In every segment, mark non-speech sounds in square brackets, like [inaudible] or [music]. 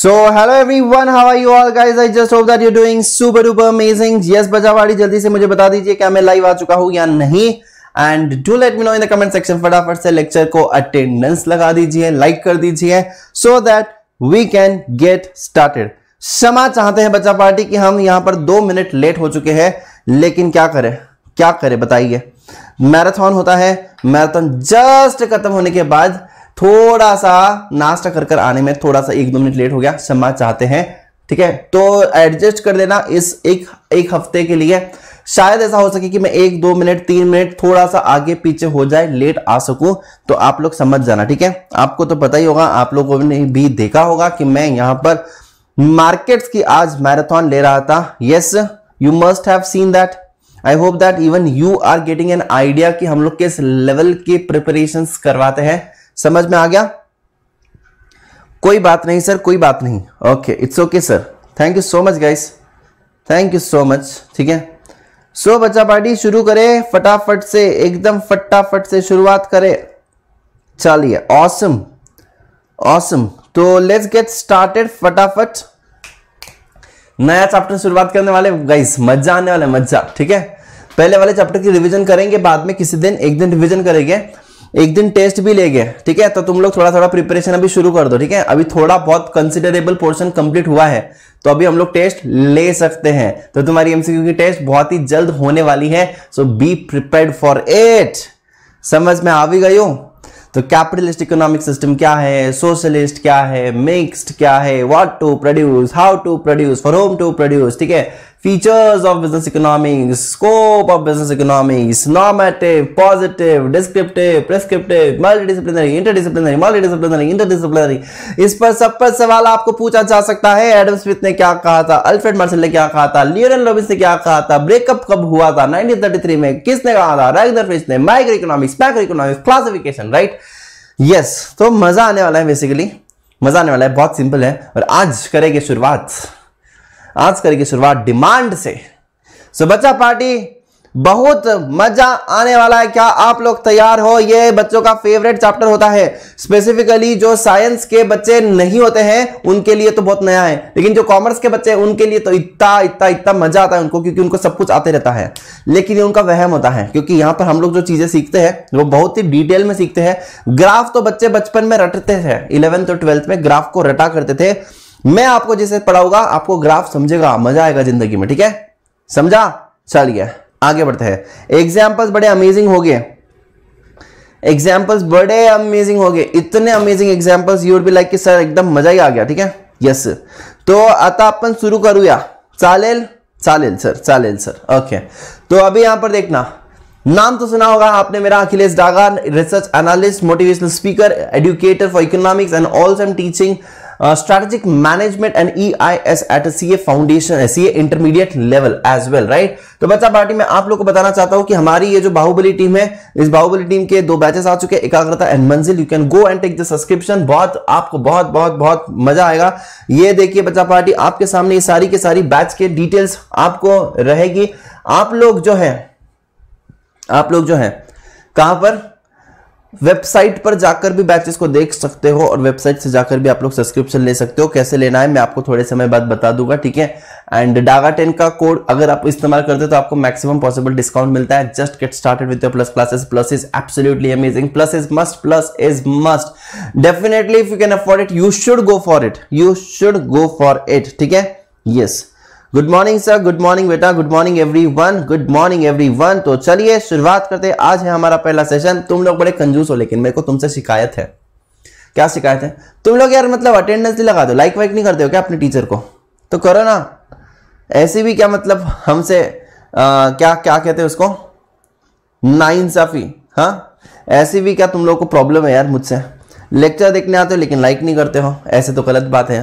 So hello everyone how are you all guys I just hope that you doing super duper amazing yes बजावाड़ी जल्दी से मुझे बता दीजिए क्या मैं लाइव आ चुका हूँ या नहीं and do let me know in the comment section फटाफट से लेक्चर को अटेंडेंस लगा दीजिए लाइक कर दीजिए so that we can get started क्षमा चाहते हैं बच्चा पार्टी कि हम यहाँ पर दो मिनट लेट हो चुके हैं लेकिन क्या करें क्या करें बताइए मैराथन होता है मैराथन जस्ट खत्म होने के बाद थोड़ा सा नाश्ता कर कर आने में थोड़ा सा एक दो मिनट लेट हो गया क्षमा चाहते हैं ठीक है तो एडजस्ट कर देना इस एक एक हफ्ते के लिए शायद ऐसा हो सके कि मैं एक दो मिनट तीन मिनट थोड़ा सा आगे पीछे हो जाए लेट आ सकूं तो आप लोग समझ जाना ठीक है आपको तो पता ही होगा आप लोगों ने भी देखा होगा कि मैं यहां पर मार्केट्स की आज मैराथन ले रहा था yes you must have seen that I hope that even you are getting an idea कि हम लोग किस लेवल के प्रिपरेशन करवाते हैं समझ में आ गया कोई बात नहीं सर कोई बात नहीं okay it's okay sir thank you so much guys thank you so much ठीक है सो बच्चा पार्टी शुरू करें फटाफट से एकदम फटाफट से शुरुआत करें चलिए ऑसम ऑसम तो लेट्स गेट स्टार्टेड फटाफट नया चैप्टर शुरुआत करने वाले गाइस मजा आने वाला मजा ठीक है पहले वाले चैप्टर की रिवीजन करेंगे बाद में किसी दिन एक दिन रिवीजन करेंगे एक दिन टेस्ट भी ले गए ठीक है तो तुम लोग थोड़ा थोड़ा प्रिपरेशन अभी शुरू कर दो ठीक है अभी थोड़ा बहुत कंसिडरेबल पोर्शन कंप्लीट हुआ है तो अभी हम लोग टेस्ट ले सकते हैं तो तुम्हारी एमसीक्यू की टेस्ट बहुत ही जल्द होने वाली है so be prepared for it समझ में आ भी गई हो तो कैपिटलिस्ट इकोनॉमिक सिस्टम क्या है सोशलिस्ट क्या है मिक्स्ड क्या है what to produce how to produce for whom to produce ठीक है features of business economics, scope of business economics, normative, positive, descriptive, prescriptive, multidisciplinary, interdisciplinary, multidisciplinary, interdisciplinary. इस पर सब पर सवाल आपको पूछा जा सकता है एडम स्मिथ ने क्या कहा था अल्फ्रेड मार्शल ने क्या कहा था लियोरन रॉबिन्स ने क्या कहा था ब्रेकअप कब हुआ था 1933 में किसने कहा था रैगनर फिश ने micro economics macro economics classification right yes तो मजा आने वाला है बेसिकली मजा आने वाला है बहुत सिंपल है और आज करेंगे शुरुआत आज करेंगे शुरुआत डिमांड से सो बच्चा पार्टी बहुत मजा आने वाला है क्या आप लोग तैयार हो ये बच्चों का फेवरेट चैप्टर होता है स्पेसिफिकली जो साइंस के बच्चे नहीं होते हैं उनके लिए तो बहुत नया है लेकिन जो कॉमर्स के बच्चे हैं उनके लिए तो इतना इतना इतना मजा आता है उनको क्योंकि उनको सब कुछ आते रहता है लेकिन ये उनका वहम होता है क्योंकि यहाँ पर हम लोग जो चीजें सीखते हैं वो बहुत ही डिटेल में सीखते हैं ग्राफ तो बच्चे बचपन में रटते थे इलेवेंथ और ट्वेल्थ में ग्राफ को रटा करते थे मैं आपको जैसे पढ़ाऊंगा आपको ग्राफ समझेगा मजा आएगा जिंदगी में ठीक है समझा चलिए आगे बढ़ते हैं एग्जाम्पल्स बड़े अमेजिंग हो गए एग्जाम्पल्स बड़े अमेजिंग हो गए इतने amazing examples you'll be like कि सर एकदम मजा ही आ गया ठीक है यस तो आता अपन शुरू करूया चालेल चालेल सर चालेल सर ओके तो अभी यहां पर देखना नाम तो सुना होगा आपने मेरा Akhilesh Daga research analyst motivational speaker educator for economics and also am teaching Uh, strategic management and EIS at a foundation foundation uh, CA intermediate level as well right तो बच्चा पार्टी में आप लोग को बताना चाहता हूं कि हमारी ये जो बाहुबली टीम है इस बाहुबली टीम के दो बैचेस आ चुके हैं Ekagrata and Manzil you can go and take the subscription बहुत आपको बहुत बहुत बहुत मजा आएगा ये देखिए बच्चा पार्टी आपके सामने ये सारी के सारी बैच के डिटेल्स आपको रहेगी आप लोग जो है आप लोग जो है कहां पर वेबसाइट पर जाकर भी बैचेस को देख सकते हो और वेबसाइट से जाकर भी आप लोग सब्सक्रिप्शन ले सकते हो कैसे लेना है मैं आपको थोड़े समय बाद बता दूंगा ठीक है एंड डागा टेन का कोड अगर आप इस्तेमाल करते हो तो आपको मैक्सिमम पॉसिबल डिस्काउंट मिलता है just get started with your plus classes plus is absolutely amazing plus is must plus is must definitely if you can afford it you should go for it you should go for it ठीक है yes yes. Good morning sir good morning बेटा good morning everyone good morning everyone तो चलिए शुरुआत करते हैं आज है हमारा पहला सेशन तुम लोग बड़े कंजूस हो लेकिन मेरे को तुमसे शिकायत है क्या शिकायत है तुम लोग यार मतलब अटेंडेंस नहीं लगा दो लाइक वाइक नहीं करते हो क्या अपने टीचर को तो करो ना ऐसे भी क्या मतलब हमसे क्या क्या कहते हैं उसको नाइंसाफी हाँ ऐसी भी क्या तुम लोग को प्रॉब्लम है यार मुझसे लेक्चर देखने आते हो लेकिन लाइक नहीं करते हो ऐसे तो गलत बात है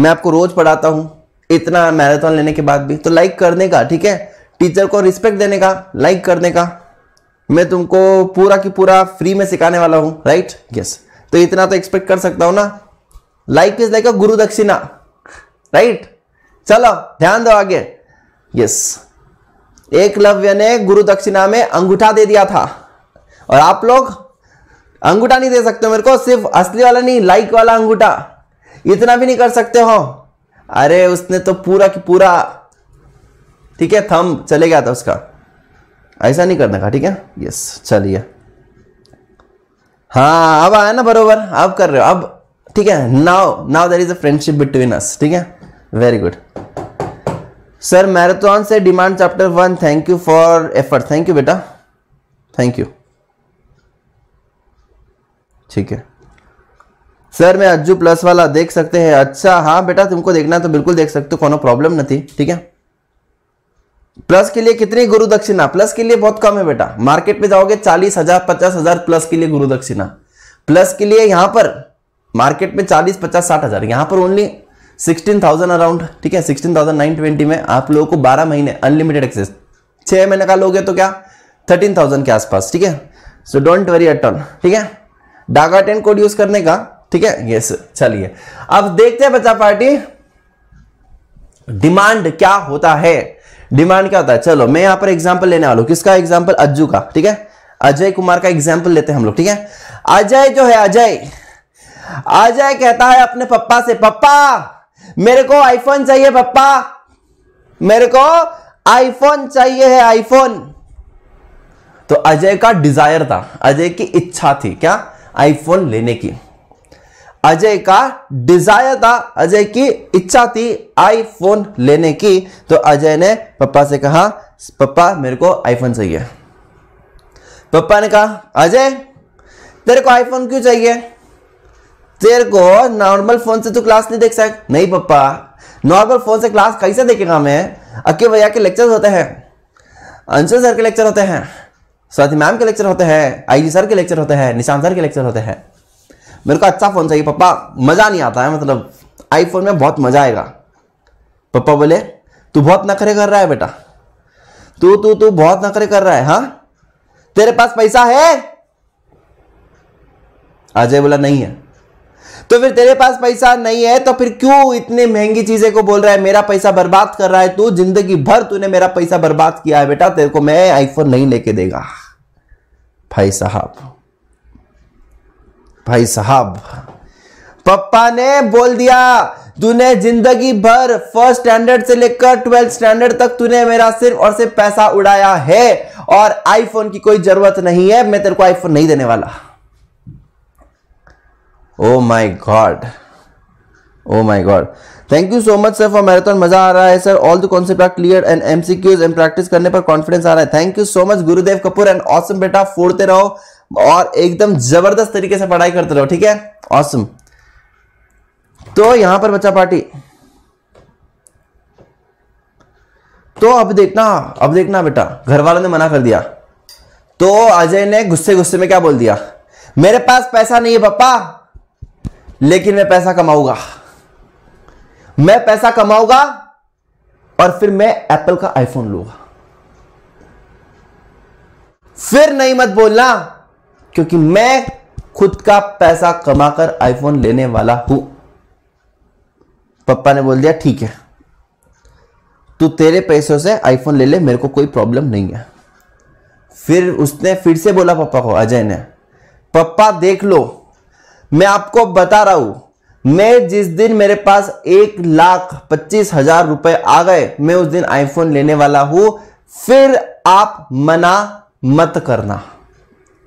मैं आपको रोज पढ़ाता हूँ इतना मैराथन लेने के बाद भी तो लाइक करने का ठीक है टीचर को रिस्पेक्ट देने का लाइक करने का मैं तुमको पूरा की पूरा फ्री में सिखाने वाला हूँ राइट यस तो इतना तो एक्सपेक्ट कर सकता हूँ ना लाइक इज लाइक अ गुरु दक्षिणा राइट चलो ध्यान दो आगे यस एक लव्य ने गुरु दक्षिणा में अंगूठा दे दिया था और आप लोग अंगूठा नहीं दे सकते मेरे को सिर्फ असली वाला नहीं लाइक वाला अंगूठा इतना भी नहीं कर सकते हो अरे उसने तो पूरा की पूरा ठीक है थम चले गया था उसका ऐसा नहीं करने का ठीक है यस चलिए हाँ अब आया ना बरोबर अब कर रहे हो अब ठीक है now now there is a friendship between us ठीक है वेरी गुड सर मैराथन से demand chapter one thank you for effort thank you बेटा थैंक यू ठीक है सर मैं अज्जू प्लस वाला देख सकते हैं अच्छा हाँ बेटा तुमको देखना तो बिल्कुल देख सकते हो कोनो प्रॉब्लम नहीं ठीक है प्लस के लिए कितनी गुरु दक्षिणा प्लस के लिए बहुत कम है बेटा मार्केट में जाओगे चालीस हजार पचास हजार प्लस के लिए गुरु दक्षिणा प्लस के लिए यहां पर मार्केट में चालीस पचास साठ हजार यहां पर ओनली सिक्सटीन थाउजेंड अराउंड ठीक है सिक्सटीन थाउजेंड नाइन ट्वेंटी में आप लोगों को बारह महीने अनलिमिटेड एक्सेस छह महीने का लोगे तो क्या थर्टीन थाउजेंड के आसपास ठीक है सो डोंट वरी अटन ठीक है डागा टेन कोड यूज करने का ठीक है यस चलिए अब देखते हैं बच्चा पार्टी डिमांड क्या होता है डिमांड क्या होता है चलो मैं यहां पर एग्जाम्पल लेने वाला किसका एग्जाम्पल अज्जू का ठीक है अजय कुमार का एग्जाम्पल लेते हैं हम लोग ठीक है अजय जो है अजय अजय कहता है अपने पप्पा से पप्पा मेरे को आईफोन चाहिए पप्पा मेरे को आईफोन चाहिए है आईफोन तो अजय का डिजायर था अजय की इच्छा थी क्या आईफोन लेने की अजय का डिजायर था अजय की इच्छा थी आईफोन लेने की तो अजय ने पप्पा से कहा पप्पा मेरे को आईफोन चाहिए पप्पा ने कहा अजय तेरे को आईफोन क्यों चाहिए तेरे को नॉर्मल फोन से तू तो क्लास नहीं देख सक नहीं पप्पा नॉर्मल फोन से क्लास कैसे देखेगा मैं अके भैया के लेक्चर होते हैं अंशु सर के लेक्चर होते हैं स्वाति मैम के लेक्चर होते हैं आई जी सर के लेक्चर होते हैं निशान सर के लेक्चर होते हैं मेरे को अच्छा फ़ोन चाहिए पप्पा मज़ा नहीं आता है मतलब आईफोन में बहुत मज़ा आएगा पप्पा बोले तू बहुत नखरे कर रहा है बेटा तू तू तू बहुत नखरे कर रहा है हाँ तेरे पास पैसा है अजय बोला नहीं है तो फिर तेरे पास पैसा नहीं है तो फिर क्यों इतने महंगी चीजें को बोल रहा है मेरा पैसा बर्बाद कर रहा है तू जिंदगी भर तूने मेरा पैसा बर्बाद किया है बेटा तेरे को मैं आईफोन नहीं लेके देगा भाई साहब भाई साहब पप्पा ने बोल दिया तूने जिंदगी भर फर्स्ट स्टैंडर्ड से लेकर ट्वेल्थ स्टैंडर्ड तक तूने मेरा सिर्फ और सिर्फ पैसा उड़ाया है और आईफोन की कोई जरूरत नहीं है मैं तेरे को आईफोन नहीं देने वाला oh my god oh my god thank you so much sir for marathon मजा आ रहा है sir all the concept are clear and MCQs and practice करने पर कॉन्फिडेंस आ रहा है थैंक यू सो मच गुरुदेव कपूर एंड ऑसम बेटा फोड़ते रहो और एकदम जबरदस्त तरीके से पढ़ाई करते रहो ठीक है ऑसम तो यहां पर बच्चा पार्टी तो अब देखना अब देखना बेटा घर वालों ने मना कर दिया तो अजय ने गुस्से गुस्से में क्या बोल दिया मेरे पास पैसा नहीं है पापा लेकिन मैं पैसा कमाऊंगा मैं पैसा कमाऊंगा और फिर मैं एप्पल का आईफोन लूंगा फिर नहीं मत बोलना क्योंकि मैं खुद का पैसा कमाकर आईफोन लेने वाला हूं पप्पा ने बोल दिया ठीक है तू तेरे पैसों से आईफोन ले ले मेरे को कोई प्रॉब्लम नहीं है फिर उसने फिर से बोला पापा को अजय ने पप्पा देख लो मैं आपको बता रहा हूं मैं जिस दिन मेरे पास एक लाख पच्चीस हजार रुपए आ गए मैं उस दिन आईफोन लेने वाला हूं फिर आप मना मत करना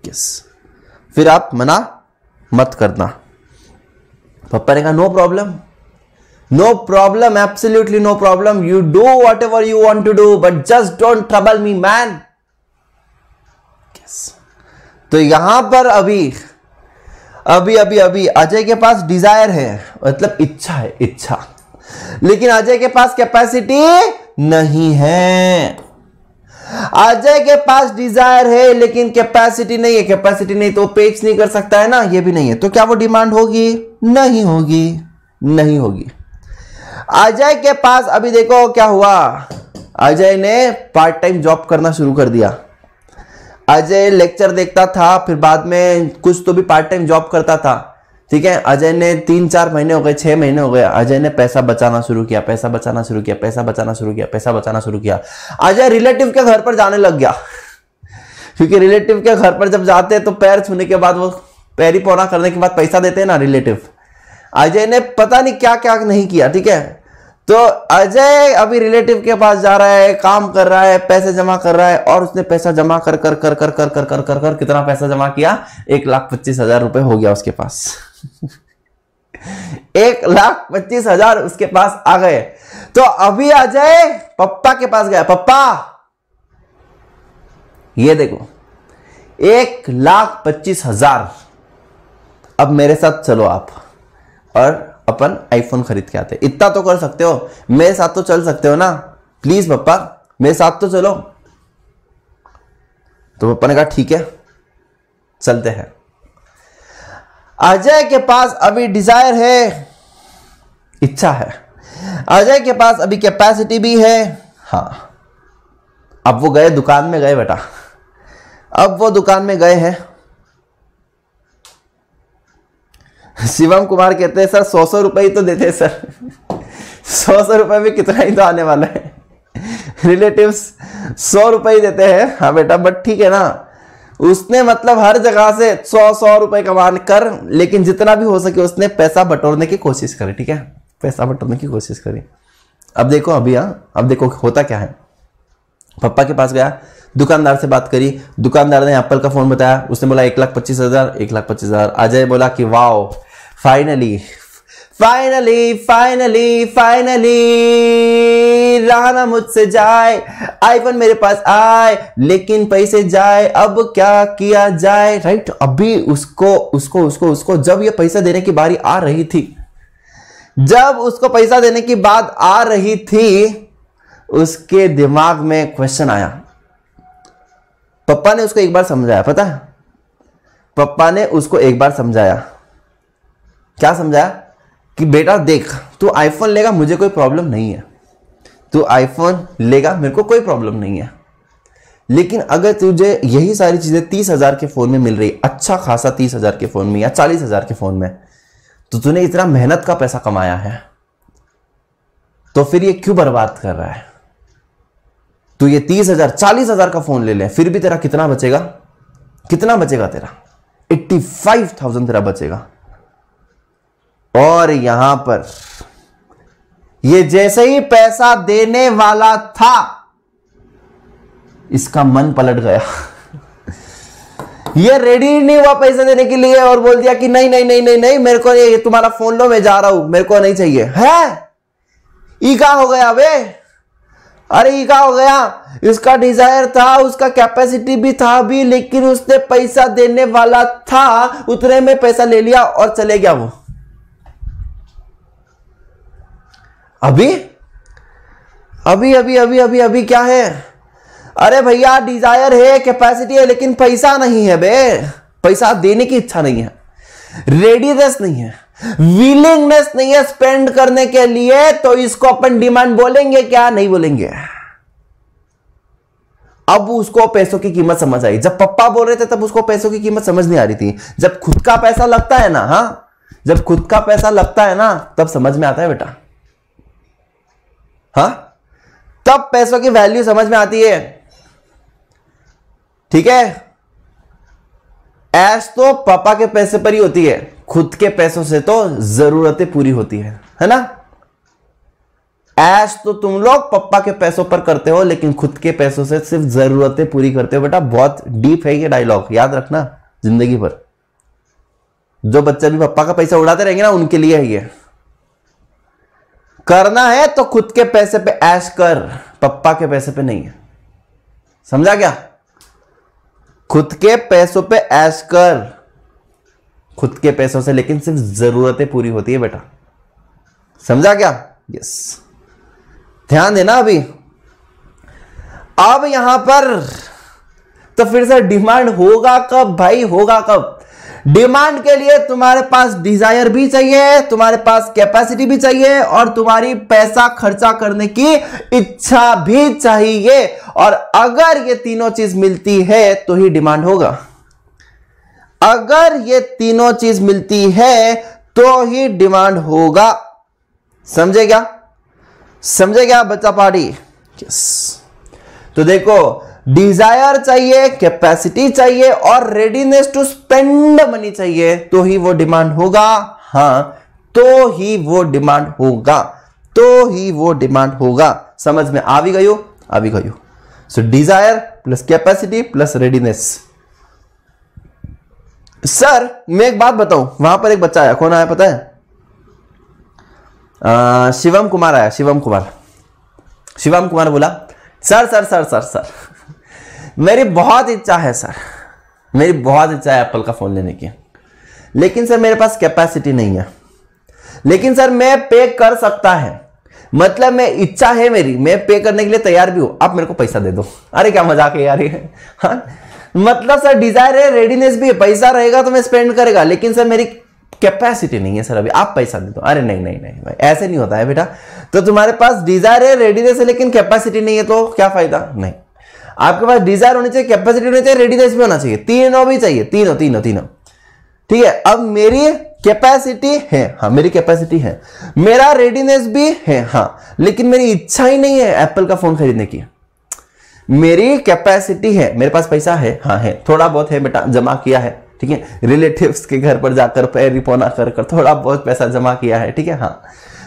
यस yes. फिर आप मना मत करना पप्पा ने कहा no problem no problem absolutely no problem you do whatever you want to do but just don't trouble me man तो यहां पर अभी अभी अभी अभी अजय के पास डिजायर है मतलब इच्छा है इच्छा लेकिन अजय के पास कैपेसिटी नहीं है अजय के पास डिजायर है लेकिन कैपेसिटी नहीं है कैपेसिटी नहीं तो पेच नहीं कर सकता है ना ये भी नहीं है तो क्या वो डिमांड होगी नहीं होगी नहीं होगी अजय के पास अभी देखो क्या हुआ अजय ने पार्ट टाइम जॉब करना शुरू कर दिया अजय लेक्चर देखता था फिर बाद में कुछ तो भी पार्ट टाइम जॉब करता था ठीक है अजय ने तीन चार महीने हो गए छह महीने हो गए अजय ने पैसा बचाना शुरू किया पैसा बचाना शुरू किया पैसा बचाना शुरू किया पैसा बचाना शुरू किया अजय रिलेटिव के घर पर जाने लग गया क्योंकि रिलेटिव के घर पर जब जाते हैं तो पैर छूने के बाद वो पैरी पौना करने के बाद पैसा देते हैं ना रिलेटिव अजय ने पता नहीं क्या क्या नहीं किया ठीक है तो अजय अभी रिलेटिव के पास जा रहा है काम कर रहा है पैसे जमा कर रहा है और उसने पैसा जमा कर कर कर कर कर कर कर कर कर कितना पैसा जमा किया एक लाख पच्चीस हजार रुपए हो गया उसके पास [laughs] एक लाख पच्चीस हजार उसके पास आ गए तो अभी अजय पप्पा के पास गया पप्पा ये देखो एक लाख पच्चीस हजार अब मेरे साथ चलो आप और अपन आईफोन खरीद के आते इतना तो कर सकते हो मेरे साथ तो चल सकते हो ना प्लीज पप्पा मेरे साथ तो चलो तो पप्पा ने कहा ठीक है चलते हैं अजय के पास अभी डिजायर है इच्छा है अजय के पास अभी कैपेसिटी भी है हाँ अब वो गए दुकान में गए बेटा अब वो दुकान में गए हैं शिवम कुमार कहते हैं सर सौ सौ रुपये ही तो देते हैं सर सौ सौ रुपये में कितना ही तो आने वाला है रिलेटिव्स सौ रुपये ही देते हैं हाँ बेटा बट ठीक है ना उसने मतलब हर जगह से सौ सौ रुपये कमान कर लेकिन जितना भी हो सके उसने पैसा बटोरने की कोशिश करी ठीक है पैसा बटोरने की कोशिश करी अब देखो अभी हाँ अब देखो होता क्या है पप्पा के पास गया दुकानदार से बात करी दुकानदार ने एप्पल का फ़ोन बताया उसने बोला एक लाख पच्चीस हज़ार एक लाख पच्चीस हज़ार अजय बोला कि wow finally finally finally finally रहना मुझसे जाए आईफोन मेरे पास आए लेकिन पैसे जाए अब क्या किया जाए राइट अभी उसको उसको उसको उसको जब ये पैसा देने की बारी आ रही थी जब उसको पैसा देने की बात आ रही थी उसके दिमाग में क्वेश्चन आया पप्पा ने उसको एक बार समझाया पता है पप्पा ने उसको एक बार समझाया क्या समझाया कि बेटा देख तू आईफोन लेगा मुझे कोई प्रॉब्लम नहीं है तू आईफोन लेगा मेरे को कोई प्रॉब्लम नहीं है लेकिन अगर तुझे यही सारी चीज़ें तीस हज़ार के फ़ोन में मिल रही अच्छा खासा तीस हज़ार के फ़ोन में या चालीस हज़ार के फ़ोन में तो तूने इतना मेहनत का पैसा कमाया है तो फिर ये क्यों बर्बाद कर रहा है तू ये तीस हज़ार चालीस हज़ार का फ़ोन ले ले फिर भी तेरा कितना बचेगा कितना बचेगा तेरा एट्टी फाइव थाउजेंड तेरा बचेगा और यहां पर ये जैसे ही पैसा देने वाला था इसका मन पलट गया ये रेडी नहीं हुआ पैसे देने के लिए और बोल दिया कि नहीं नहीं नहीं नहीं नहीं मेरे को ये तुम्हारा फोन लो मैं जा रहा हूं मेरे को नहीं चाहिए है ईका हो गया वे अरे ईका हो गया इसका डिजायर था उसका कैपेसिटी भी था भी लेकिन उसने पैसा देने वाला था उतने में पैसा ले लिया और चले गया वो अभी अभी अभी अभी अभी अभी क्या है अरे भैया डिजायर है कैपेसिटी है लेकिन पैसा नहीं है बे पैसा देने की इच्छा नहीं है रेडीनेस नहीं है विलिंगनेस नहीं है स्पेंड करने के लिए तो इसको अपन डिमांड बोलेंगे क्या नहीं बोलेंगे अब उसको पैसों की कीमत समझ आई जब पप्पा बोल रहे थे तब उसको पैसों की कीमत समझ नहीं आ रही थी जब खुद का पैसा लगता है ना हाँ जब खुद का पैसा लगता है ना तब समझ में आता है बेटा हा तब पैसों की वैल्यू समझ में आती है ठीक है ऐश तो पापा के पैसे पर ही होती है खुद के पैसों से तो जरूरतें पूरी होती है है ना ऐश तो तुम लोग पप्पा के पैसों पर करते हो लेकिन खुद के पैसों से सिर्फ जरूरतें पूरी करते हो बेटा बहुत डीप है ये डायलॉग याद रखना जिंदगी भर जो बच्चे भी पप्पा का पैसा उड़ाते रहेंगे ना उनके लिए है ये करना है तो खुद के पैसे पे ऐश कर पप्पा के पैसे पे नहीं है समझा क्या खुद के पैसों पे ऐश कर खुद के पैसों से लेकिन सिर्फ जरूरतें पूरी होती है बेटा समझा क्या यस ध्यान देना अभी अब यहां पर तो फिर से डिमांड होगा कब भाई होगा कब डिमांड के लिए तुम्हारे पास डिजायर भी चाहिए तुम्हारे पास कैपेसिटी भी चाहिए और तुम्हारी पैसा खर्चा करने की इच्छा भी चाहिए और अगर ये तीनों चीज मिलती है तो ही डिमांड होगा अगर ये तीनों चीज मिलती है तो ही डिमांड होगा समझे क्या समझे क्या बच्चा पार्टी यस तो देखो डिजायर चाहिए कैपेसिटी चाहिए और रेडीनेस टू स्पेंड मनी चाहिए तो ही वो डिमांड होगा हाँ तो ही वो डिमांड होगा तो ही वो डिमांड होगा समझ में आ भी गयो आ भी गयो so desire plus capacity plus readiness sir मैं एक बात बताऊं वहां पर एक बच्चा आया कौन आया पता है आ, शिवम कुमार आया शिवम कुमार शिवम कुमार बोला sir sir sir sir sir मेरी बहुत इच्छा है सर मेरी बहुत इच्छा है एप्पल का फ़ोन लेने की लेकिन सर मेरे पास कैपेसिटी नहीं है लेकिन सर मैं पे कर सकता है मतलब मैं इच्छा है मेरी मैं पे करने के लिए तैयार भी हूँ आप मेरे को पैसा दे दो अरे क्या मजाक है यार ये हाँ। मतलब सर डिजायर है रेडीनेस भी है पैसा रहेगा तो मैं स्पेंड करेगा लेकिन सर मेरी कैपेसिटी नहीं है सर अभी आप पैसा दे दो अरे नहीं नहीं नहीं भाई ऐसे नहीं होता है बेटा तो तुम्हारे पास डिजायर है रेडीनेस है लेकिन कैपेसिटी नहीं है तो क्या फायदा नहीं आपके पास डिजायर होनी चाहिए कैपेसिटी होनी चाहिए रेडीनेस भी होना चाहिए तीनों भी चाहिए तीनों तीनों तीनों ठीक है अब मेरी कैपेसिटी है हाँ मेरी कैपेसिटी है मेरा रेडीनेस भी है हाँ लेकिन मेरी इच्छा ही नहीं है एप्पल का फोन खरीदने की मेरी कैपेसिटी है मेरे पास पैसा है हाँ है थोड़ा बहुत है बेटा जमा किया है ठीक है रिलेटिव्स के घर पर जाकर पैर रिपोना कर कर थोड़ा बहुत पैसा जमा किया है ठीक है हाँ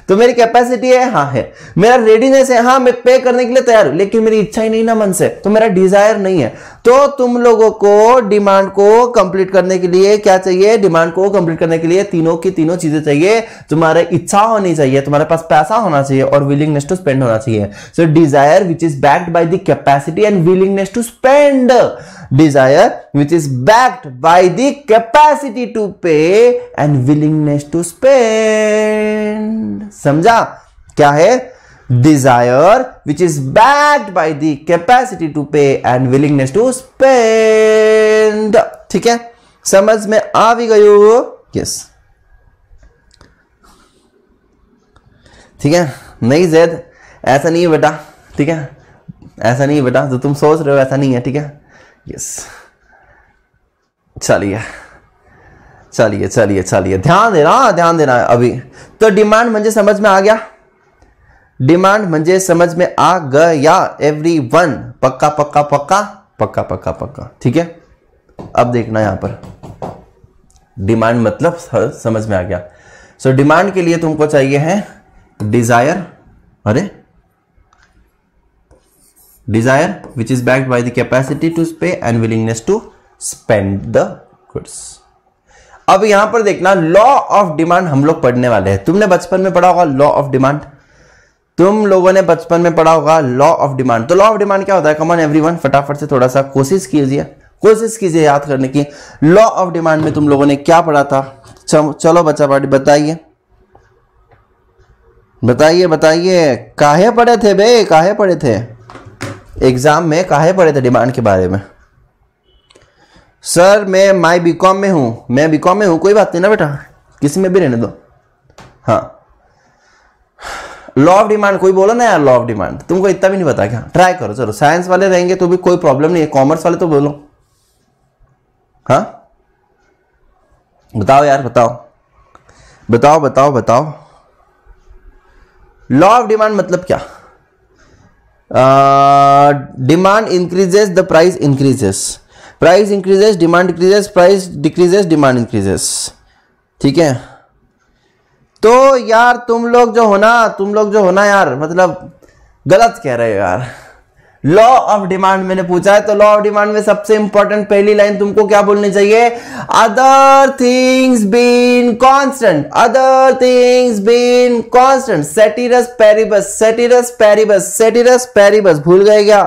तो मेरी कैपेसिटी है हाँ है मेरा रेडीनेस है हाँ मैं पे करने के लिए तैयार हूं लेकिन मेरी इच्छा ही नहीं ना मन से तो मेरा डिजायर नहीं है तो तुम लोगों को डिमांड को कंप्लीट करने के लिए क्या चाहिए डिमांड को कंप्लीट करने के लिए तीनों की तीनों चीजें चाहिए तुम्हारे इच्छा होनी चाहिए तुम्हारे पास पैसा होना चाहिए और विलिंगनेस टू स्पेंड होना चाहिए so desire which is backed by the capacity and willingness to spend desire which is backed by the capacity to pay and willingness to spend समझा क्या है desire which is backed by the capacity to pay and willingness to spend ठीक है समझ में आ भी गयो yes ठीक है नहीं जैद ऐसा नहीं है बेटा ठीक है ऐसा नहीं है बेटा जो तुम सोच रहे हो ऐसा नहीं है ठीक है यस चलिए चलिए चलिए चलिए ध्यान देना ध्यान देना अभी तो डिमांड मुझे समझ में आ गया डिमांड मजे समझ में आ गया एवरी वन पक्का पक्का पक्का पक्का पक्का पक्का ठीक है अब देखना यहां पर डिमांड मतलब समझ में आ गया सो so, डिमांड के लिए तुमको चाहिए है डिजायर अरे desire which is backed by the capacity to pay and willingness to spend the goods अब यहां पर देखना लॉ ऑफ डिमांड हम लोग पढ़ने वाले हैं तुमने बचपन में पढ़ा होगा लॉ ऑफ डिमांड तुम लोगों ने बचपन में पढ़ा होगा लॉ ऑफ डिमांड तो लॉ ऑफ डिमांड क्या होता है एवरी वन फटाफट से थोड़ा सा कोशिश कीजिए कोशिश कीजिए याद करने की लॉ ऑफ डिमांड में तुम लोगों ने क्या पढ़ा था चलो बच्चा पार्टी बताइए बताइए बताइए काहे पढ़े थे बे काहे पढ़े थे एग्जाम में काहे पढ़े थे डिमांड के बारे में सर मैं माई बीकॉम में हूँ मैं बीकॉम में हूँ कोई बात नहीं ना बेटा किसी में भी रहने दो हाँ लॉ ऑफ डिमांड कोई बोला ना यार लॉ ऑफ डिमांड तुमको इतना भी नहीं पता क्या ट्राई करो चलो साइंस वाले रहेंगे तो भी कोई प्रॉब्लम नहीं है कॉमर्स वाले तो बोलो हाँ बताओ यार बताओ बताओ बताओ बताओ लॉ ऑफ डिमांड मतलब क्या demand increases the price increases price increases demand increases price decreases demand increases ठीक है तो यार तुम लोग जो होना तुम लोग जो होना यार मतलब गलत कह रहे हो यार लॉ ऑफ डिमांड मैंने पूछा है तो लॉ ऑफ डिमांड में सबसे इंपॉर्टेंट पहली लाइन तुमको क्या बोलनी चाहिए other things being constant other things being constant ceteris paribus ceteris paribus ceteris paribus भूल गए क्या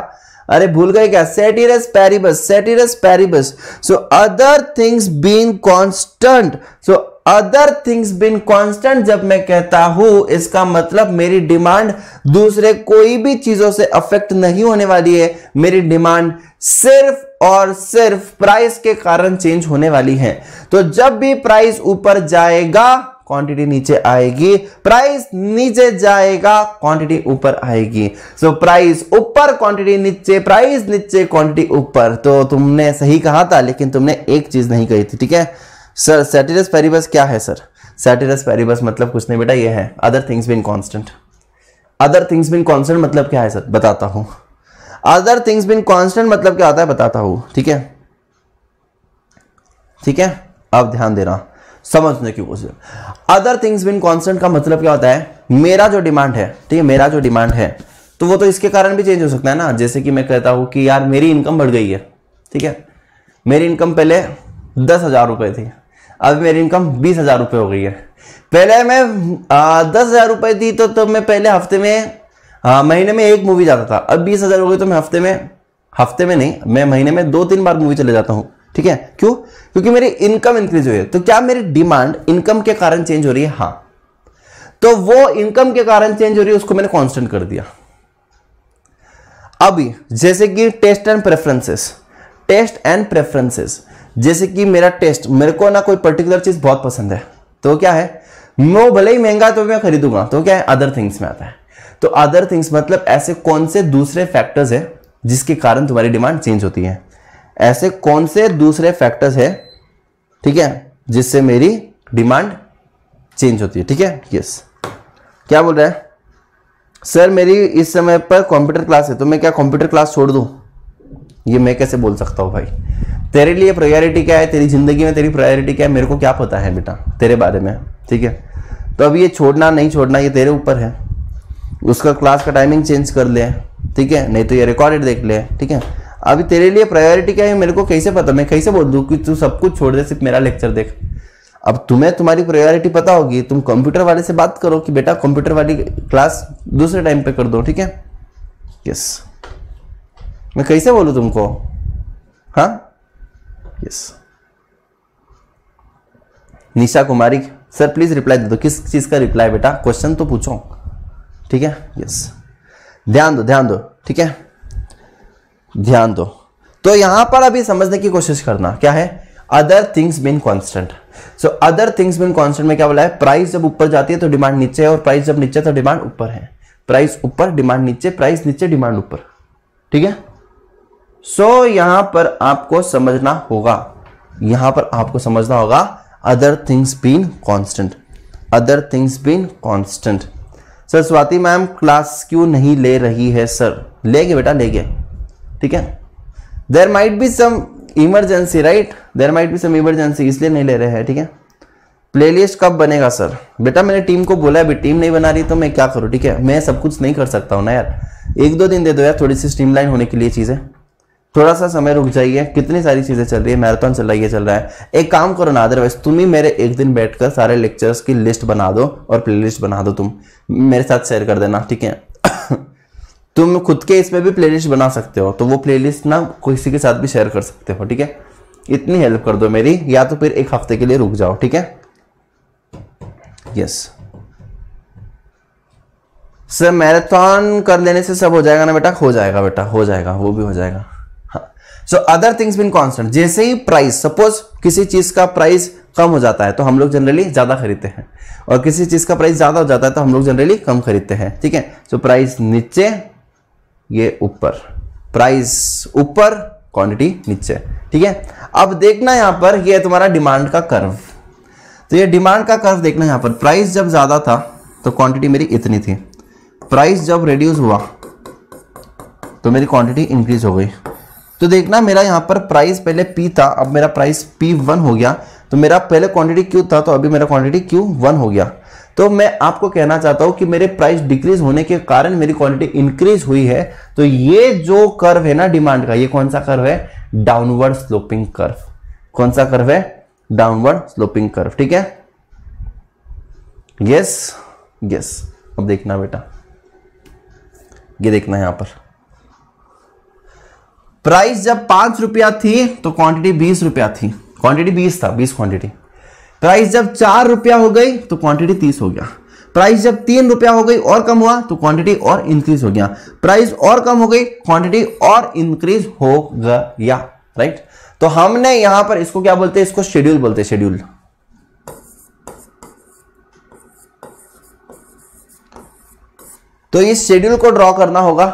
अरे भूल गए क्या ceteris paribus ceteris paribus so other things being constant so other things being constant जब मैं कहता हूं इसका मतलब मेरी डिमांड दूसरे कोई भी चीजों से अफेक्ट नहीं होने वाली है मेरी डिमांड सिर्फ और सिर्फ प्राइस के कारण चेंज होने वाली है तो जब भी प्राइस ऊपर जाएगा क्वांटिटी नीचे आएगी प्राइस नीचे जाएगा क्वांटिटी ऊपर आएगी सो प्राइस ऊपर क्वांटिटी नीचे प्राइस नीचे क्वांटिटी ऊपर तो तुमने सही कहा था लेकिन तुमने एक चीज नहीं कही थी ठीक है सर सैटेरस पेरिबस क्या है सर सैटेरस पेरिबस मतलब कुछ नहीं बेटा ये है other things being constant other things being constant मतलब क्या है सर बताता हूँ अदर थिंग्स बिन कांस्टेंट मतलब क्या होता है बताता हूँ ठीक है ठीक है अब ध्यान दे रहा समझने की कोशिश अदर थिंग्स बिन कांस्टेंट का मतलब क्या होता है मेरा जो डिमांड है ठीक है मेरा जो डिमांड है तो वो तो इसके कारण भी चेंज हो सकता है ना जैसे कि मैं कहता हूँ कि यार मेरी इनकम बढ़ गई है ठीक है मेरी इनकम पहले दस हज़ार रुपये थी अब मेरी इनकम बीस हज़ार रुपये हो गई है पहले मैं आ, दस हज़ार रुपये थी तो तो मैं पहले हफ्ते में आ, महीने में एक मूवी जाता था अब बीस हज़ार हो गई तो मैं हफ्ते में हफ्ते में नहीं मैं महीने में दो तीन बार मूवी चले जाता हूँ ठीक है क्यों क्योंकि मेरी इनकम इंक्रीज हुई है तो क्या मेरी डिमांड इनकम के कारण चेंज हो रही है हाँ तो वो इनकम के कारण चेंज हो रही है उसको मैंने कॉन्स्टेंट कर दिया अभी जैसे कि taste and preferences taste and preferences जैसे कि मेरा टेस्ट मेरे को ना कोई पर्टिकुलर चीज़ बहुत पसंद है तो क्या है वो भले ही महंगा तो मैं खरीदूंगा तो क्या है अदर थिंग्स में आता है तो अदर थिंग्स मतलब ऐसे कौन से दूसरे फैक्टर्स है जिसके कारण तुम्हारी डिमांड चेंज होती है ऐसे कौन से दूसरे फैक्टर्स है ठीक है जिससे मेरी डिमांड चेंज होती है ठीक है यस क्या बोल रहे हैं सर मेरी इस समय पर कंप्यूटर क्लास है तो मैं क्या कंप्यूटर क्लास छोड़ दूं ये मैं कैसे बोल सकता हूं भाई तेरे लिए प्रायोरिटी क्या है तेरी जिंदगी में तेरी प्रायोरिटी क्या है मेरे को क्या पता है बेटा तेरे बारे में ठीक है तो अब ये छोड़ना नहीं छोड़ना ये तेरे ऊपर है उसका क्लास का टाइमिंग चेंज कर ले ठीक है नहीं तो ये रिकॉर्डेड देख ले ठीक है अभी तेरे लिए प्रायोरिटी क्या है मेरे को कैसे पता मैं कैसे बोल दूँ कि तू सब कुछ छोड़ दे सिर्फ मेरा लेक्चर देख अब तुम्हें तुम्हारी प्रायोरिटी पता होगी तुम कंप्यूटर वाले से बात करो कि बेटा कंप्यूटर वाली क्लास दूसरे टाइम पे कर दो ठीक है यस मैं कैसे बोलूँ तुमको हाँ yes Nisha Kumari sir please reply दे दो किस चीज का रिप्लाई बेटा क्वेश्चन तो पूछो ठीक है यस ध्यान दो ध्यान दो ठीक है ध्यान दो तो यहां पर अभी समझने की कोशिश करना क्या है other things being constant so other things being constant में क्या बोला है प्राइस जब ऊपर जाती है तो डिमांड नीचे है और प्राइस जब नीचे तो डिमांड ऊपर है प्राइस ऊपर डिमांड नीचे प्राइस नीचे डिमांड ऊपर ठीक है सो so, यहां पर आपको समझना होगा यहां पर आपको समझना होगा other things being constant other things being constant sir Swati ma'am class क्यों नहीं ले रही है सर ले गए बेटा ले गए ठीक है there might be some emergency right there might be some emergency इसलिए नहीं ले रहे हैं ठीक है प्लेलिस्ट कब बनेगा सर बेटा मैंने टीम को बोला अभी टीम नहीं बना रही तो मैं क्या करूँ ठीक है मैं सब कुछ नहीं कर सकता हूँ ना यार एक दो दिन दे दो यार थोड़ी सी स्ट्रीमलाइन होने के लिए चीज़ें थोड़ा सा समय रुक जाइए कितनी सारी चीज़ें चल रही है मैराथन चल रही है चल रहा है एक काम करो ना अदरवाइज तुम ही मेरे एक दिन बैठकर सारे लेक्चर्स की लिस्ट बना दो और प्लेलिस्ट बना दो तुम मेरे साथ शेयर कर देना ठीक है [coughs] तुम खुद के इसमें भी प्लेलिस्ट बना सकते हो तो वो प्लेलिस्ट ना किसी के साथ भी शेयर कर सकते हो ठीक है इतनी हेल्प कर दो मेरी या तो फिर एक हफ्ते के लिए रुक जाओ ठीक है यस सर मैराथन कर लेने से सब हो जाएगा ना बेटा हो जाएगा बेटा हो जाएगा वो भी हो जाएगा so other things being constant जैसे ही प्राइस सपोज किसी चीज का प्राइस कम हो जाता है तो हम लोग जनरली ज़्यादा खरीदते हैं और किसी चीज़ का प्राइस ज़्यादा हो जाता है तो हम लोग जनरली कम खरीदते हैं ठीक है सो प्राइस नीचे ये ऊपर प्राइस ऊपर क्वांटिटी नीचे ठीक है अब देखना यहां पर ये तुम्हारा डिमांड का कर्व तो ये डिमांड का कर्व देखना यहां पर प्राइस जब ज़्यादा था तो क्वांटिटी मेरी इतनी थी प्राइस जब रिड्यूस हुआ तो मेरी क्वांटिटी इंक्रीज हो गई तो देखना मेरा यहाँ पर प्राइस पहले पी था अब मेरा प्राइस पी वन हो गया तो मेरा पहले क्वांटिटी क्यू था तो अभी मेरा क्वांटिटी क्यू वन हो गया तो मैं आपको कहना चाहता हूँ कि मेरे प्राइस डिक्रीज होने के कारण मेरी क्वांटिटी इंक्रीज हुई है तो ये जो कर्व है ना डिमांड का ये कौन सा कर्व है डाउनवर्ड स्लोपिंग कर्व कौन सा कर्व है डाउनवर्ड स्लोपिंग कर्व ठीक है यस यस अब देखना बेटा ये देखना है यहां पर प्राइस जब पांच रुपया थी तो क्वांटिटी बीस रुपया थी क्वांटिटी बीस था बीस क्वांटिटी प्राइस जब चार रुपया हो गई तो क्वांटिटी तीस हो गया प्राइस जब तीन रुपया हो गई और कम हुआ तो क्वांटिटी और इंक्रीज हो गया प्राइस और कम हो गई क्वांटिटी और इंक्रीज हो गया राइट तो हमने यहां पर इसको क्या बोलते हैं इसको शेड्यूल बोलते हैं शेड्यूल तो इस शेड्यूल को ड्रॉ करना होगा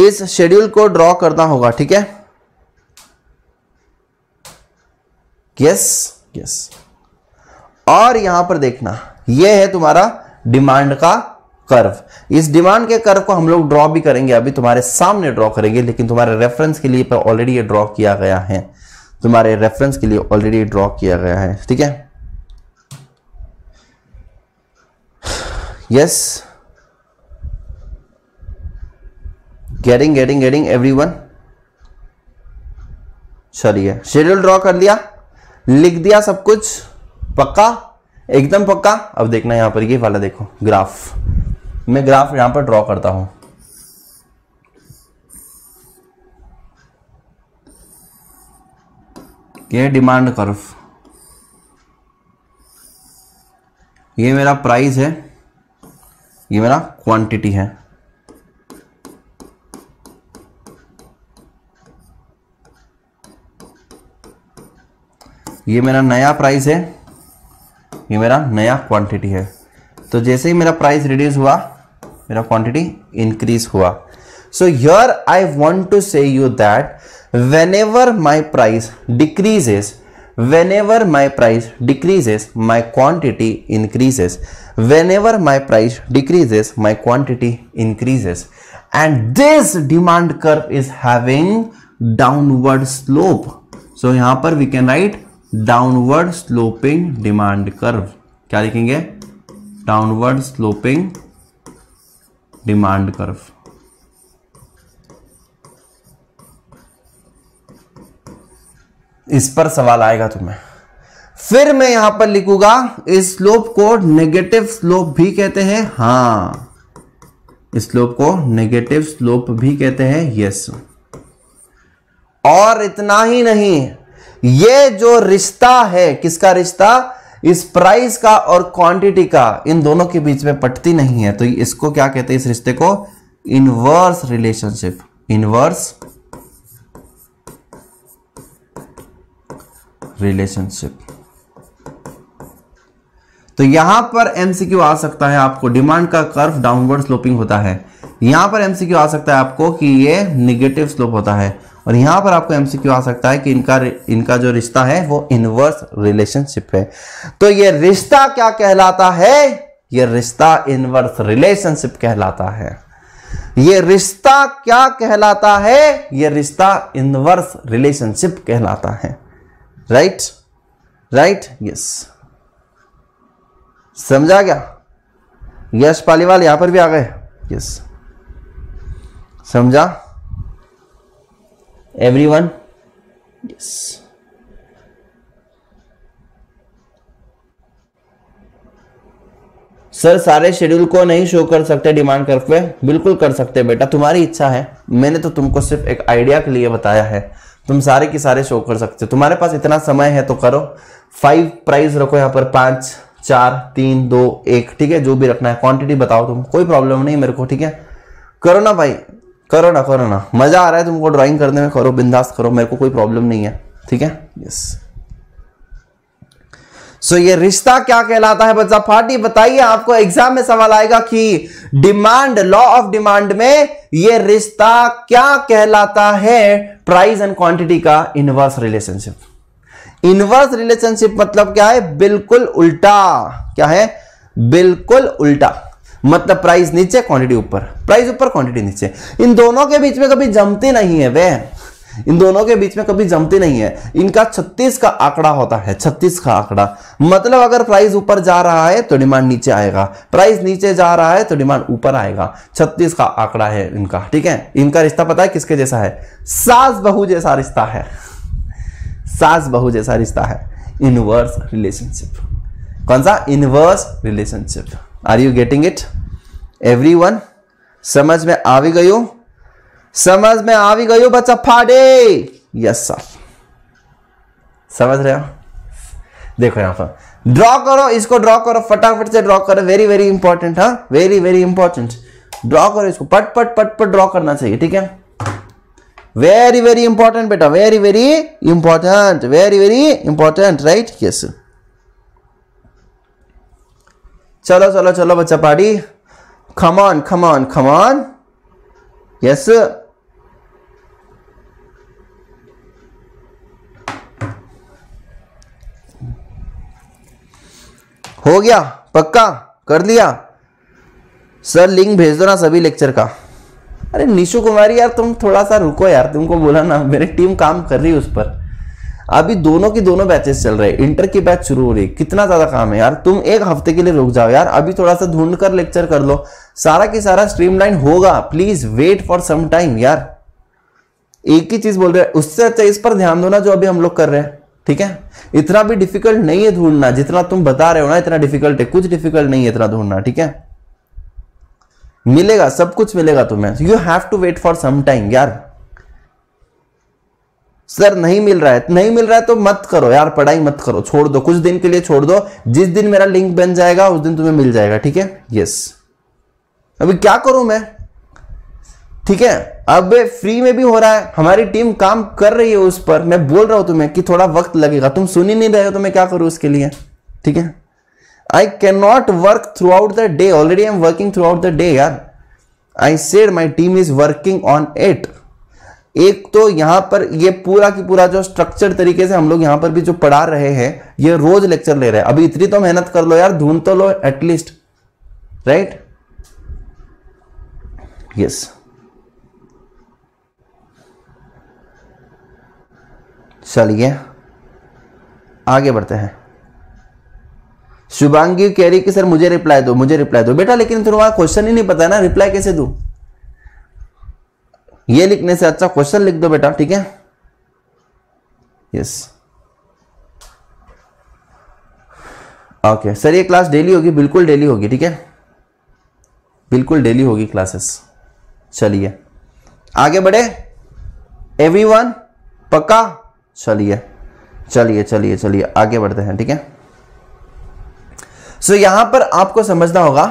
इस शेड्यूल को ड्रॉ करना होगा ठीक है यस यस और यहां पर देखना यह है तुम्हारा डिमांड का कर्व इस डिमांड के कर्व को हम लोग ड्रॉ भी करेंगे अभी तुम्हारे सामने ड्रॉ करेंगे लेकिन तुम्हारे रेफरेंस के लिए ऑलरेडी ये ड्रॉ किया गया है तुम्हारे रेफरेंस के लिए ऑलरेडी ड्रॉ किया गया है ठीक है yes yes. Getting getting getting one चलिए शेड्यूल ड्रॉ कर लिया लिख दिया सब कुछ पक्का एकदम पक्का अब देखना यहां पर ये वाला देखो ग्राफ मैं ग्राफ यहां पर ड्रॉ करता हूं ये डिमांड कर्व ये मेरा प्राइस है ये मेरा क्वांटिटी है ये मेरा नया प्राइस है ये मेरा नया क्वांटिटी है तो जैसे ही मेरा प्राइस रिड्यूस हुआ मेरा क्वांटिटी इंक्रीज हुआ so yeah I want to say you that whenever my price decreases whenever my price decreases my quantity increases whenever my price decreases my quantity increases and this demand curve is having downward slope so यहां पर we can write downward sloping demand curve क्या लिखेंगे downward sloping demand curve इस पर सवाल आएगा तुम्हें फिर मैं यहां पर लिखूंगा इस स्लोप को नेगेटिव स्लोप भी कहते हैं हां स्लोप को नेगेटिव स्लोप भी कहते हैं यस और इतना ही नहीं ये जो रिश्ता है किसका रिश्ता इस प्राइस का और क्वांटिटी का इन दोनों के बीच में पटती नहीं है तो इसको क्या कहते हैं इस रिश्ते को इनवर्स रिलेशनशिप इनवर्स रिलेशनशिप तो यहां पर एमसीक्यू आ सकता है आपको डिमांड का कर्व डाउनवर्ड स्लोपिंग होता है यहां पर एमसीक्यू आ सकता है आपको कि ये निगेटिव स्लोप होता है और यहाँ पर आपको एमसीक्यू आ सकता है कि इनका इनका जो रिश्ता है वो इनवर्स रिलेशनशिप है तो ये रिश्ता क्या कहलाता है ये रिश्ता इनवर्स रिलेशनशिप कहलाता है ये रिश्ता क्या कहलाता है ये रिश्ता इनवर्स रिलेशनशिप कहलाता है राइट राइट यस समझा गया यश पालीवाल यहां पर भी आ गए यस समझा everyone yes सर सारे शेड्यूल को नहीं शो कर सकते डिमांड करके पे बिल्कुल कर सकते बेटा तुम्हारी इच्छा है मैंने तो तुमको सिर्फ एक आइडिया के लिए बताया है तुम सारे के सारे शो कर सकते हो तुम्हारे पास इतना समय है तो करो फाइव प्राइस रखो यहाँ पर पांच चार तीन दो एक ठीक है जो भी रखना है क्वांटिटी बताओ तुम कोई प्रॉब्लम नहीं मेरे को ठीक है करो ना भाई करो ना करो ना मज़ा आ रहा है तुमको ड्राइंग करने में करो बिंदास करो मेरे को कोई प्रॉब्लम नहीं है ठीक है यस सो so, ये रिश्ता क्या कहलाता है बच्चा फाटी बताइए आपको एग्जाम में सवाल आएगा कि डिमांड लॉ ऑफ डिमांड में ये रिश्ता क्या कहलाता है प्राइस एंड क्वांटिटी का इनवर्स रिलेशनशिप इनवर्स रिलेशनशिप मतलब क्या है बिल्कुल उल्टा क्या है बिल्कुल उल्टा मतलब प्राइस नीचे क्वांटिटी ऊपर प्राइस ऊपर क्वांटिटी नीचे इन दोनों के बीच में कभी जमती नहीं है वे इन दोनों के बीच में कभी जमती नहीं है इनका 36 का आंकड़ा होता है 36 का आंकड़ा मतलब अगर प्राइस ऊपर जा रहा है तो डिमांड नीचे आएगा प्राइस नीचे जा रहा है तो डिमांड ऊपर आएगा 36 का आंकड़ा है इनका ठीक है इनका रिश्ता पता है किसके जैसा है सास बहू जैसा रिश्ता है सास बहू जैसा रिश्ता है इनवर्स रिलेशनशिप कौन सा inverse relationship are you getting it everyone समझ में आ भी गयो समझ में आ भी गयो बच्चा फाडे यस सर समझ रहे हो देखो यहां पर ड्रॉ करो इसको ड्रॉ करो फटाफट से ड्रॉ करो वेरी वेरी इंपॉर्टेंट हाँ वेरी वेरी इंपॉर्टेंट ड्रॉ करो इसको पट पट पट पट ड्रॉ करना चाहिए ठीक है वेरी वेरी इंपॉर्टेंट बेटा very very important very very important right yes चलो चलो चलो बच्चा पार्टी खमान खमान खमान यस हो गया पक्का कर लिया सर लिंक भेज दो ना सभी लेक्चर का अरे निशु कुमारी यार तुम थोड़ा सा रुको यार तुमको बोला ना मेरी टीम काम कर रही है उस पर अभी दोनों की दोनों बैचेस चल रहे हैं इंटर की बैच शुरू हो रही है कितना ज्यादा काम है यार तुम एक हफ्ते के लिए रुक जाओ यार अभी थोड़ा सा ढूंढ कर लेक्चर कर लो सारा की सारा स्ट्रीमलाइन होगा please wait for some time यार एक ही चीज बोल रहे हैं उससे अच्छा इस पर ध्यान दो ना जो अभी हम लोग कर रहे हैं ठीक है इतना भी डिफिकल्ट नहीं है ढूंढना जितना तुम बता रहे हो ना इतना डिफिकल्ट है कुछ डिफिकल्ट नहीं है इतना ढूंढना ठीक है मिलेगा सब कुछ मिलेगा तुम्हें you have to wait for some time यार सर नहीं मिल रहा है नहीं मिल रहा है तो मत करो यार पढ़ाई मत करो छोड़ दो कुछ दिन के लिए छोड़ दो जिस दिन मेरा लिंक बन जाएगा उस दिन तुम्हें मिल जाएगा ठीक है यस अभी क्या करूं मैं ठीक है अब फ्री में भी हो रहा है हमारी टीम काम कर रही है उस पर मैं बोल रहा हूं तुम्हें कि थोड़ा वक्त लगेगा तुम सुन ही नहीं रहे हो तो मैं क्या करूं उसके लिए ठीक है I can not work throughout the day already I am working throughout the day यार I said my team is working on it एक तो यहां पर ये पूरा की पूरा जो स्ट्रक्चर तरीके से हम लोग यहां पर भी जो पढ़ा रहे हैं ये रोज लेक्चर ले रहे हैं अभी इतनी तो मेहनत कर लो यार ढूंढ तो लो एटलीस्ट राइट यस चलिए आगे बढ़ते हैं शुभांगी कह रही कि सर मुझे रिप्लाई दो मुझे रिप्लाई दो बेटा लेकिन तुम्हारा क्वेश्चन ही नहीं पता ना रिप्लाई कैसे दू ये लिखने से अच्छा क्वेश्चन लिख दो बेटा ठीक है यस ओके सर ये क्लास डेली होगी बिल्कुल डेली होगी ठीक है बिल्कुल डेली होगी क्लासेस चलिए आगे बढ़े एवरीवन पक्का चलिए चलिए चलिए चलिए आगे बढ़ते हैं ठीक है सो so, यहां पर आपको समझना होगा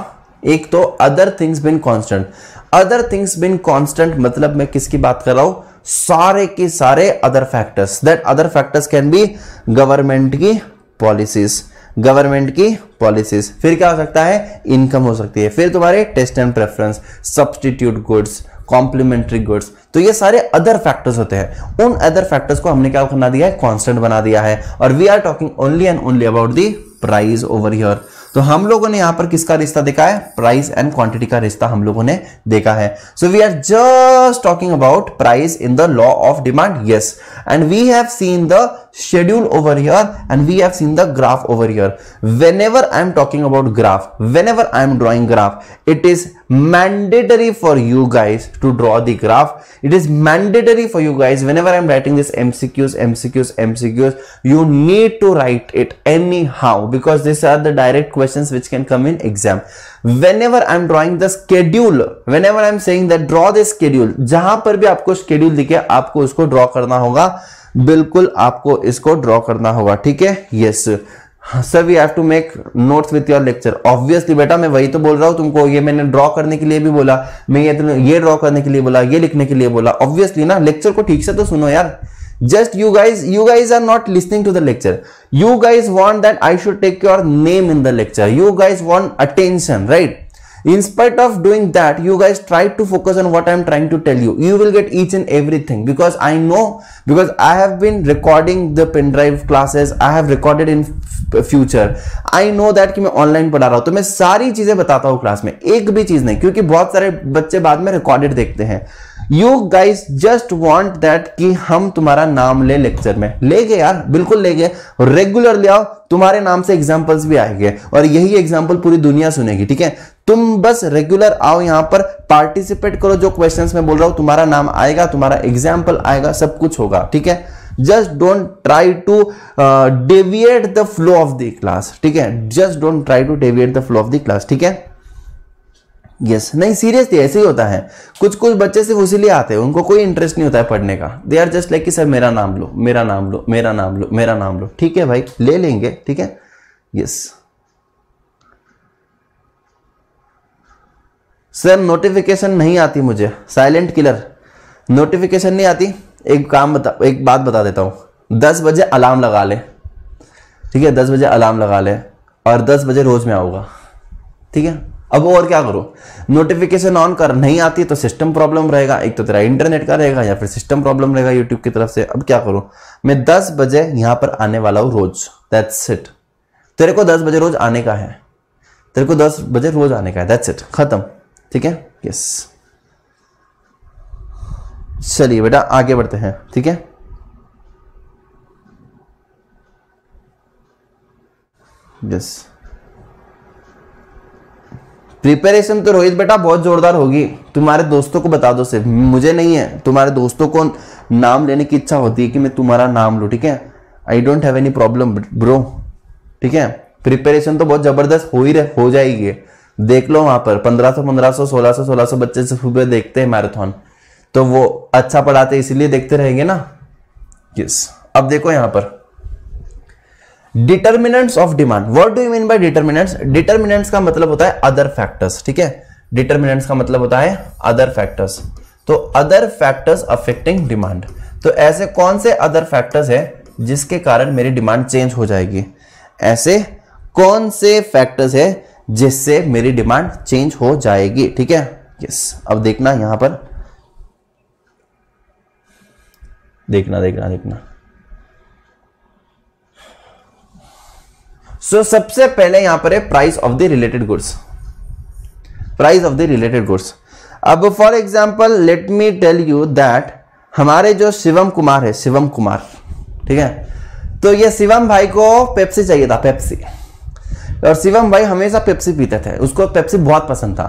एक तो other things being constant other things being constant मतलब मैं किसकी बात कर रहा हूं सारे के सारे other factors that other factors can be government की पॉलिसीज गवर्नमेंट की पॉलिसीज फिर क्या हो सकता है इनकम हो सकती है फिर तुम्हारे taste and preference substitute goods complementary goods तो ये सारे अदर फैक्टर्स होते हैं उन अदर फैक्टर्स को हमने क्या बना दिया है कॉन्स्टेंट बना दिया है और we are talking only and only about the price over here तो हम लोगों ने यहां पर किसका रिश्ता देखा है प्राइस एंड क्वांटिटी का रिश्ता हम लोगों ने देखा है so we are just talking about price in the law of demand yes and we have seen the schedule over here and we have seen the graph over here. Whenever I'm talking about graph, whenever I'm drawing graph, it is mandatory for you guys to draw the graph. It is mandatory for you guys whenever I'm writing this MCQs, MCQs, MCQs, you need to write it anyhow because these are the direct questions which can come in exam. Whenever I'm drawing the schedule, whenever I'm saying that draw the schedule, जहां पर भी आपको schedule दिखे आपको उसको draw करना होगा बिल्कुल आपको इसको ड्रॉ करना होगा ठीक है yes sir we have to make notes with your lecture obviously बेटा मैं वही तो बोल रहा हूँ तुमको ये मैंने ड्रॉ करने के लिए भी बोला मैं ये तो ये ड्रॉ करने के लिए बोला ये लिखने के लिए बोला ऑब्वियसली ना लेक्चर को ठीक से तो सुनो यार just you guys you guys are not listening to the lecture you guys want that I should take your name in the lecture you guys want attention right in spite of doing that you guys try to focus on what i'm trying to tell you you will get each and everything because i know because i have been recording the pen drive classes i have recorded in future I know that कि मैं online पढ़ा रहा हूं तो मैं सारी चीजें बताता हूं क्लास में एक भी चीज नहीं क्योंकि बहुत सारे बच्चे बाद में रिकॉर्डेड देखते हैं you guys just want that कि हम तुम्हारा नाम ले लेक्चर में ले गए यार बिल्कुल ले गए रेगुलर ले आओ तुम्हारे नाम से एग्जाम्पल्स भी आएंगे और यही एग्जाम्पल पूरी दुनिया सुनेगी ठीक है तुम बस रेगुलर आओ यहां पर पार्टिसिपेट करो जो क्वेश्चन में बोल रहा हूं तुम्हारा नाम आएगा तुम्हारा एग्जाम्पल आएगा सब कुछ होगा ठीक है just don't try to deviate the flow of the class ठीक है just don't try to deviate the flow of the class ठीक है यस नहीं सीरियसली ऐसे ही होता है कुछ कुछ बच्चे सिर्फ उसी लिए आते हैं उनको कोई इंटरेस्ट नहीं होता है पढ़ने का दे आर जस्ट लाइक कि सर मेरा नाम लो मेरा नाम लो मेरा नाम लो मेरा नाम लो ठीक है भाई ले लेंगे ठीक है यस सर नोटिफिकेशन नहीं आती मुझे साइलेंट किलर नोटिफिकेशन नहीं आती एक काम बता एक बात बता देता हूँ दस बजे अलार्म लगा लें ठीक है दस बजे अलार्म लगा लें और दस बजे रोज़ में आऊँगा ठीक है अब और क्या करो नोटिफिकेशन ऑन कर नहीं आती तो सिस्टम प्रॉब्लम रहेगा एक तो तेरा इंटरनेट का रहेगा या फिर सिस्टम प्रॉब्लम रहेगा यूट्यूब की तरफ से अब क्या करो मैं दस बजे यहां पर आने वाला हूं रोज दैट्स इट तेरे को दस बजे रोज आने का है तेरे को दस बजे रोज आने का है दैट्स इट खत्म ठीक है यस चलिए बेटा आगे बढ़ते हैं ठीक है यस प्रिपरेशन तो रोहित बेटा बहुत जोरदार होगी तुम्हारे दोस्तों को बता दो सिर्फ मुझे नहीं है तुम्हारे दोस्तों को नाम लेने की इच्छा होती है कि मैं तुम्हारा नाम लू ठीक है I don't have any problem bro ठीक है प्रिपरेशन तो बहुत जबरदस्त हो ही रह, हो जाएगी देख लो वहां पर पंद्रह सौ पंद्रह सौ सोलह सौ सोलह सौ बच्चे से सुबह देखते हैं मैराथन तो वो अच्छा पढ़ाते इसीलिए देखते रहेंगे ना यस अब देखो यहाँ पर determinants of demand what do you mean by determinants determinants का मतलब होता है अदर फैक्टर्स ठीक है डिटर्मिनेंट्स का मतलब होता है अदर फैक्टर्स तो अदर फैक्टर्स अफेक्टिंग डिमांड तो ऐसे कौन से अदर फैक्टर्स है जिसके कारण मेरी डिमांड चेंज हो जाएगी ऐसे कौन से फैक्टर्स है जिससे मेरी डिमांड चेंज हो जाएगी ठीक है यस अब देखना यहां पर देखना देखना देखना सो so, सबसे पहले यहां पर है price of the related goods price of the related goods अब for example let me tell you that हमारे जो शिवम कुमार है शिवम कुमार ठीक है तो ये शिवम भाई को पेप्सी चाहिए था पेप्सी और शिवम भाई हमेशा पेप्सी पीते थे उसको पेप्सी बहुत पसंद था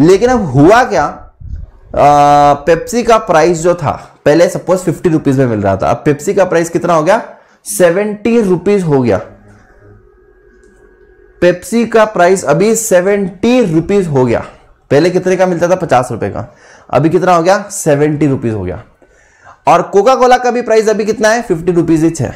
लेकिन अब हुआ क्या आ, पेप्सी का प्राइस जो था पहले सपोज फिफ्टी रुपीज में मिल रहा था अब पेप्सी का प्राइस कितना हो गया सेवेंटी रुपीज हो गया पेप्सी का प्राइस अभी सेवेंटी रुपीज हो गया पहले कितने का मिलता था पचास रुपए का अभी कितना हो गया सेवेंटी रुपीज हो गया और कोका कोला का भी प्राइस अभी कितना है फिफ्टी रुपीज इच है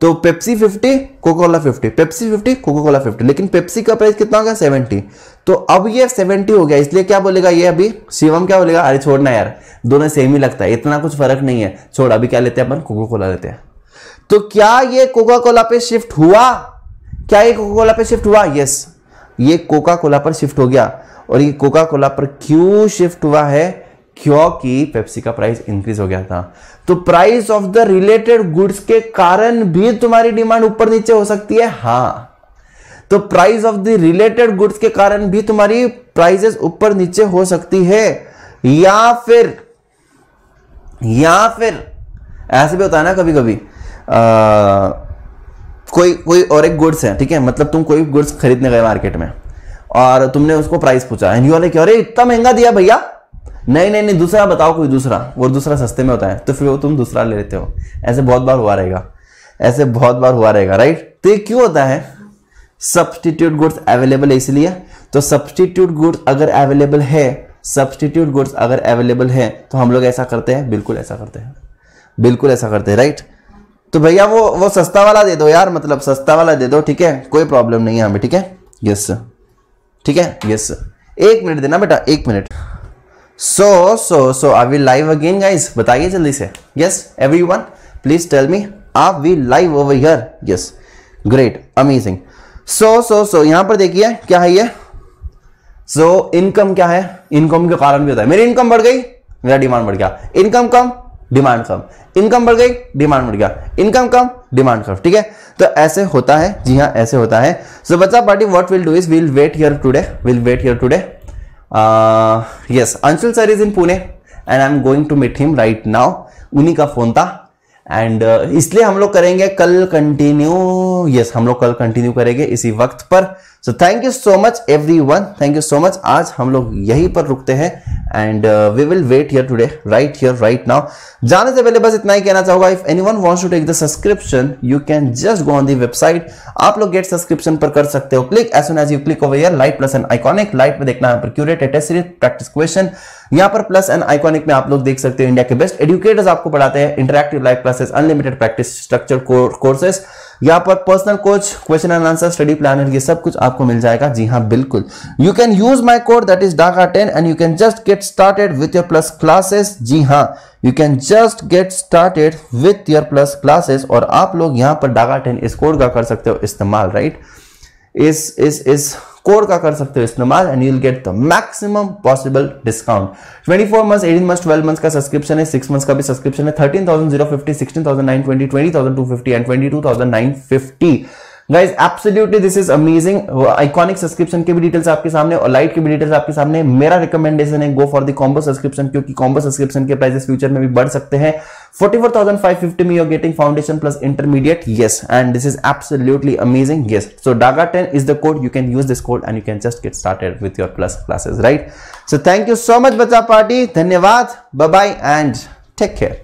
तो Pepsi fifty Coca Cola fifty Pepsi fifty Coca Cola fifty लेकिन पेप्सी का प्राइस कितना हो गया सेवेंटी तो अब ये सेवेंटी हो गया इसलिए क्या बोलेगा ये अभी शिवम क्या बोलेगा अरे छोड़ना यार दोनों सेम ही लगता है इतना कुछ फर्क नहीं है छोड़ अभी क्या लेते हैं अपन कोका कोला लेते हैं तो क्या ये कोका कोला पे शिफ्ट हुआ क्या ये कोका कोला पे शिफ्ट हुआ यस ये कोका कोला पर शिफ्ट हो गया और ये कोका कोला पर क्यों शिफ्ट हुआ है क्योंकि पेप्सी का प्राइस इंक्रीज हो गया था तो price of the related goods के कारण भी तुम्हारी डिमांड ऊपर नीचे हो सकती है हाँ तो price of the related goods के कारण भी तुम्हारी प्राइसेस ऊपर नीचे हो सकती है या फिर या फिर ऐसे भी होता है ना कभी कभी आ, कोई कोई और एक गुड्स है ठीक है मतलब तुम कोई गुड्स खरीदने गए मार्केट में और तुमने उसको प्राइस पूछा एंड यू क्या अरे इतना महंगा दिया भैया नहीं नहीं नहीं दूसरा बताओ कोई दूसरा वो दूसरा सस्ते में होता है तो फिर वो तुम दूसरा ले लेते हो ऐसे बहुत बार हुआ रहेगा ऐसे बहुत बार हुआ रहेगा राइट तो ये क्यों होता है सब्सटीट्यूट गुड्स अवेलेबल है इसलिए तो सब्सटीट्यूट गुड्स अगर अवेलेबल है सब्सटीट्यूट गुड्स अगर अवेलेबल है तो हम लोग ऐसा करते हैं बिल्कुल ऐसा करते हैं बिल्कुल ऐसा करते हैं राइट तो भैया वो वो सस्ता वाला दे दो यार मतलब सस्ता वाला दे दो ठीक है कोई प्रॉब्लम नहीं है हमें ठीक है यस ठीक है यस एक मिनट देना बेटा एक minute so so so are we live again guys बताइए जल्दी से yes everyone please tell me are we live over here yes great amazing so so so यहां पर देखिए क्या है ये सो so, इनकम क्या है इनकम के कारण भी होता है मेरी इनकम बढ़ गई मेरा डिमांड बढ़ गया इनकम कम डिमांड कम इनकम बढ़ गई डिमांड बढ़ गया इनकम कम डिमांड कम ठीक है तो ऐसे होता है जी हाँ ऐसे होता है सो बच्चा party what will do is will wait here today will wait here today yes Anshul sir is in Pune and I am going to meet him right now उन्हीं का फोन था एंड uh, इसलिए हम लोग करेंगे कल कंटिन्यू यस yes, हम लोग कल कंटिन्यू करेंगे इसी वक्त पर so thank you so much everyone thank you so much आज हम लोग यहीं पर रुकते हैं and we will wait here today right here right now जाने से पहले बस इतना ही कहना चाहूंगा if anyone wants to take the subscription you can just go on the website आप लोग गेट सब्सक्रिप्शन पर कर सकते हो click as soon as you click over here lite plus an iconic lite में देखना है पर क्यूरेट टेस्ट प्रैक्टिस क्वेश्चन यहां पर प्लस एंड आइकॉनिक में आप लोग देख सकते हो इंडिया के बेस्ट एडुकेटर्स आपको पढ़ाते हैं interactive live classes unlimited practice structure courses यहाँ पर personal coach question and answer study planner ये सब कुछ आपको मिल जाएगा जी हाँ बिल्कुल you can use my code that is Daga ten and you can just get started with your plus classes जी हाँ you can just get started with your plus classes और आप लोग यहाँ पर डाका टेन इस कोड का कर सकते हो इस्तेमाल राइट इस इस इस कोर का कर सकते हो इस्तेमाल and you'll get the maximum possible discount 24 month eighteen month twelve month का सब्सक्रिप्शन है सिक्स मंथ का भी सब्सक्रिप्शन है twenty thousand two fifty and fifty guys absolutely this is amazing iconic subscription के भी डिटेल्स आपके सामने और लाइट के भी डिटेल्स आपके सामने मेरा रिकमेंडेशन है go for the combo subscription क्योंकि कॉम्बो सब्सक्रिप्शन के प्राइसेस फ्यूचर में भी बढ़ सकते हैं फोर्टी फोर 44,550 में you are getting foundation plus intermediate yes and this is absolutely amazing yes so Daga ten is the code you can use this code and you can just get started with your plus classes right so thank you so much बचा party धन्यवाद bye and take care